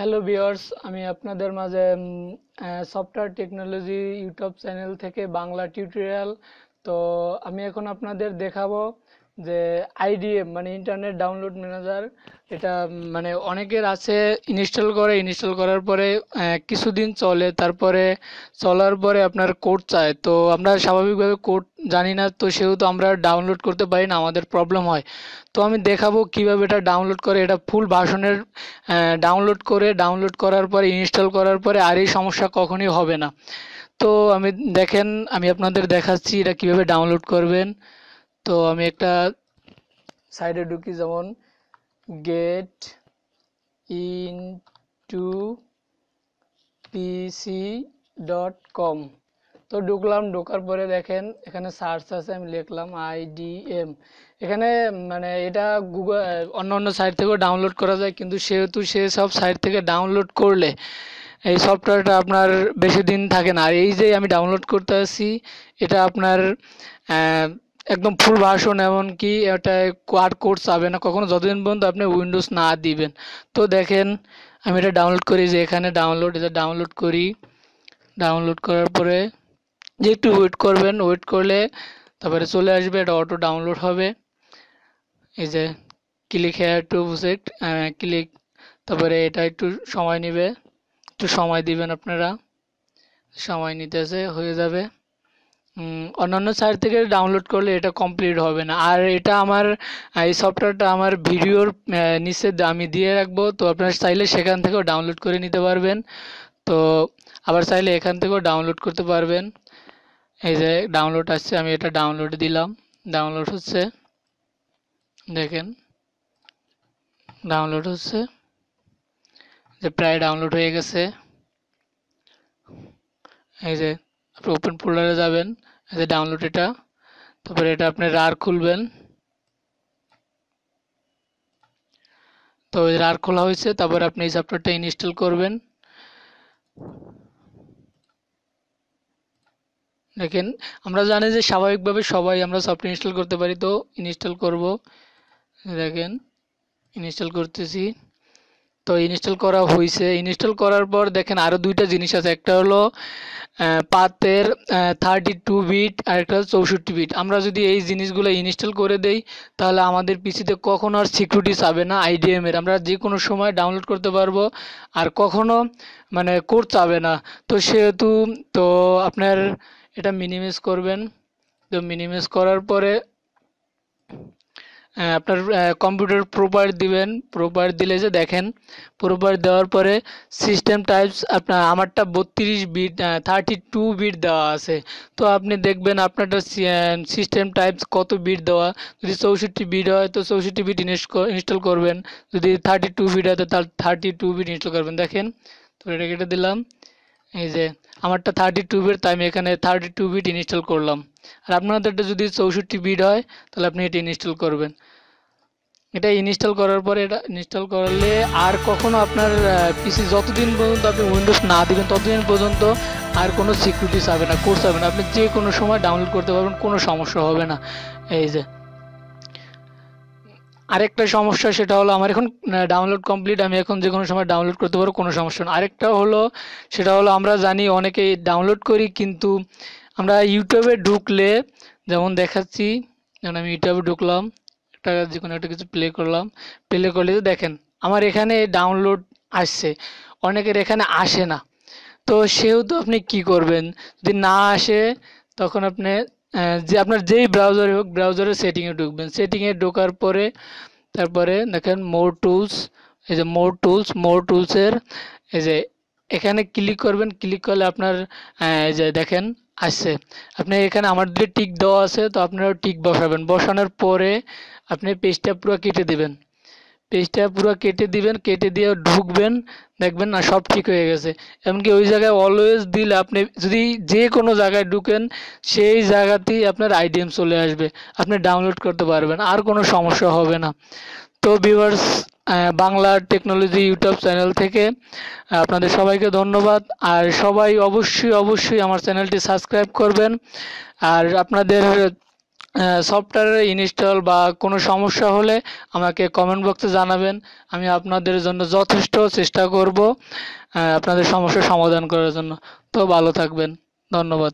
hello viewers আমি আপনাদের মাঝে সফটওয়্যার টেকনোলজি ইউটিউব চ্যানেল থেকে বাংলা টিউটোরিয়াল তো আমি এখন আপনাদের দেখাবো যে আইডিএম মানে ইন্টারনেট ডাউনলোড ম্যানেজার এটা মানে অনেকের আছে ইনস্টল করে ইনস্টল করার পরে কিছুদিন চলে তারপরে চলার পরে আপনার কোড চায় তো আমরা স্বাভাবিকভাবে কোড জানি না তো সেহেতু আমরা ডাউনলোড করতে পারি না আমাদের প্রবলেম হয় তো আমি দেখাবো কিভাবে এটা ডাউনলোড করে এটা ফুল ভার্সনের ডাউনলোড করে ডাউনলোড করার পরে ইনস্টল করার পরে আর এই সমস্যা কখনই হবে না তো আমি দেখেন আমি আপনাদের দেখাচ্ছি এটা কিভাবে ডাউনলোড করবেন তো আমি একটা সাইডে ঢুকি যেমন get in to PC dot com তো ঢুকলাম ঢোকার পরে দেখেন এখানে সার্চ আছে আমি লিখলাম আইডিএম এখানে মানে এটা গুগল অন্য অন্য সাইট থেকেও ডাউনলোড করা যায় কিন্তু সেহেতু সে সব সাইট থেকে ডাউনলোড করলে এই সফটওয়্যারটা আপনার বেশি দিন থাকে না আর এই যে আমি ডাউনলোড করতে আসি এটা আপনার একদম ফুল ভার্সন এমনকি এটা আর কোর্স চাবে না কখনো যতদিন পর্যন্ত আপনি উইন্ডোজ না দিবেন তো দেখেন আমি এটা ডাউনলোড করি যে এখানে ডাউনলোড এটা ডাউনলোড করি ডাউনলোড করার পরে যে একটু ওয়েট করবেন ওয়েট করলে তারপরে চলে আসবে এটা অটো ডাউনলোড হবে এই যে click here to project click তারপরে এটা একটু সময় নেবে একটু সময় দিবেন আপনারা সময় নিতেছে হয়ে যাবে অন্যান্য সাইট থেকে ডাউনলোড করলে এটা কমপ্লিট হবে না আর এটা আমার এই সফটওয়্যারটা আমার ভিডিওর নিচে আমি দিয়ে রাখবো তো আপনারা চাইলে সেখান থেকেও ডাউনলোড করে নিতে পারবেন তো আবার চাইলে এখান থেকেও ডাউনলোড করতে পারবেন এই যে ডাউনলোড আসছে আমি এটা ডাউনলোড দিলাম ডাউনলোড হচ্ছে দেখেন ডাউনলোড হচ্ছে যে প্রায় ডাউনলোড হয়ে গেছে এই যে আপনি ওপেন ফোল্ডারে যাবেন এই ডাউনলোড এটা তারপরে এটা আপনি রার খুলবেন তো রার খোলা হয়েছে তারপর আপনি এই সফটওয়্যারটা ইনস্টল করবেন দেখেন আমরা জানি যে স্বাভাবিকভাবে সবাই আমরা সফটওয়্যার ইনস্টল করতে পারি তো ইনস্টল করব দেখেন ইনস্টল করতেছি তো ইনস্টল করা হয়েছে ইনস্টল করার পর দেখেন আরও দুইটা জিনিস আছে একটা হলো পাতের থার্টি টু বিট আর একটা চৌষট্টি বিট আমরা যদি এই জিনিসগুলো ইনস্টল করে দেই তাহলে আমাদের পিসিতে কখনো আর সিকিউরিটি চাবে না আইডিএমের আমরা যে কোনো সময় ডাউনলোড করতে পারবো আর কখনো মানে কোর চাবে না তো সেহেতু তো আপনার এটা মিনিমাইজ করবেন তো মিনিমাইজ করার পরে হ্যাঁ, আপনার কম্পিউটার প্রোপার দিবেন প্রোপার দিলে যে দেখেন প্রোপার দেওয়ার পরে সিস্টেম টাইপস আপনার আমারটা বত্রিশ বিট থার্টি টু বিট দেওয়া আছে তো আপনি দেখবেন আপনারটা সিস্টেম টাইপস কত বিট দেওয়া যদি চৌষট্টি বিট হয় তো চৌষট্টি বিট ইনস্টল করবেন যদি থার্টি টু বিট হয় তো তার থার্টি টু বিট ইনস্টল করবেন দেখেন তো এটা কেটে দিলাম এই যে আমারটা থার্টি টু বিট তাই আমি এখানে থার্টি টু বিট ইনস্টল করলাম আর আপনাদেরটা যদি চৌষট্টি বিট হয় তাহলে আপনি এটা ইনস্টল করবেন এটা ইনস্টল করার পরে এটা ইনস্টল করলে আর কখনো আপনার পিসি যতদিন পর্যন্ত আপনি উইন্ডোজ না দেবেন ততদিন পর্যন্ত আর কোনো সিকিউরিটি হবে না কোর্স হবে না আপনি যে কোনো সময় ডাউনলোড করতে পারবেন কোনো সমস্যা হবে না এই যে আরেকটা সমস্যা সেটা হলো আমার এখন ডাউনলোড কমপ্লিট আমি এখন যে কোনো সময় ডাউনলোড করতে পারবো কোনো সমস্যা না আরেকটা হলো সেটা হলো আমরা জানি অনেকে ডাউনলোড করি কিন্তু আমরা ইউটিউবে ঢুকলে যেমন দেখাচ্ছি যেমন আমি ইউটিউবে ঢুকলাম একটা যে কোনো একটা কিছু প্লে করলাম প্লে করলে তো দেখেন আমার এখানে ডাউনলোড আসছে অনেকের এখানে আসে না তো সেহেতু আপনি কি করবেন যদি না আসে তখন আপনি হ্যাঁ, যে আপনার যেই ব্রাউজারে হোক ব্রাউজারে সেটিংয়ে ঢুকবেন সেটিংয়ে ঢোকার পরে তারপরে দেখেন মোর টুলস এই যে মোর টুলস মোর টুলসের এই যে এখানে ক্লিক করবেন ক্লিক করলে আপনার হ্যাঁ, এই যে দেখেন আসছে আপনি এখানে আমার দিকে টিক দেওয়া আছে তো আপনারা টিক বসাবেন বসানোর পরে আপনি পেজটা পুরো কেটে দেবেন পেজটা পুরো কেটে দিবেন কেটে দিয়ে ঢুকবেন দেখবেন না সব ঠিক হয়ে গেছে এমনকি ওই জায়গায় অলওয়েজ দিলে আপনি যদি যে কোনো জায়গায় ঢুকেন সেই জায়গাতেই আপনার আইডিএম চলে আসবে আপনি ডাউনলোড করতে পারবেন আর কোনো সমস্যা হবে না তো viewers Bangla technology YouTube channel থেকে আপনাদের সবাইকে ধন্যবাদ আর সবাই অবশ্যই অবশ্যই আমার চ্যানেলটি সাবস্ক্রাইব করবেন আর আপনাদের সফটওয়্যার ইনস্টল বা কোনো সমস্যা হলে আমাকে কমেন্ট বক্সে জানাবেন আমি আপনাদের জন্য যথেষ্ট চেষ্টা করব আপনাদের সমস্যার সমাধান করার জন্য তো ভালো থাকবেন ধন্যবাদ